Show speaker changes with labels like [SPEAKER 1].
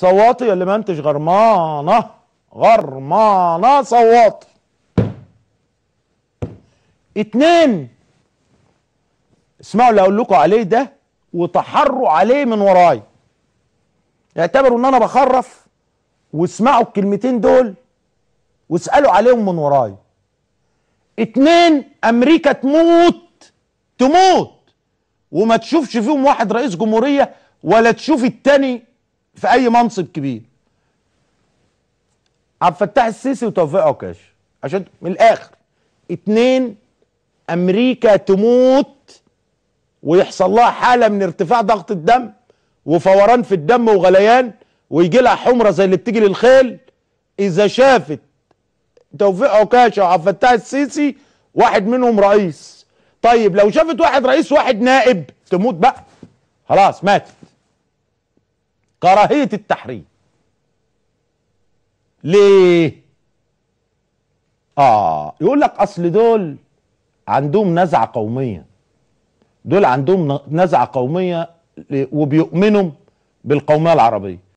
[SPEAKER 1] صوتي اللي ما انتش غرمانه غرمانه صوتي اتنين اسمعوا اللي اقول لكم عليه ده وتحروا عليه من ورايا اعتبروا ان انا بخرف واسمعوا الكلمتين دول واسالوا عليهم من ورايا اتنين امريكا تموت تموت وما تشوفش فيهم واحد رئيس جمهوريه ولا تشوف التاني في اي منصب كبير عبد الفتاح السيسي وتوفيق عكاش عشان من الاخر اتنين امريكا تموت ويحصل لها حاله من ارتفاع ضغط الدم وفوران في الدم وغليان ويجي لها حمره زي اللي بتيجي للخيل اذا شافت توفيق عكاشه وعبد الفتاح السيسي واحد منهم رئيس طيب لو شافت واحد رئيس واحد نائب تموت بقى خلاص ماتت كراهية التحريم ليه اه يقول لك اصل دول عندهم نزعة قومية دول عندهم نزعة قومية وبيؤمنوا بالقومية العربية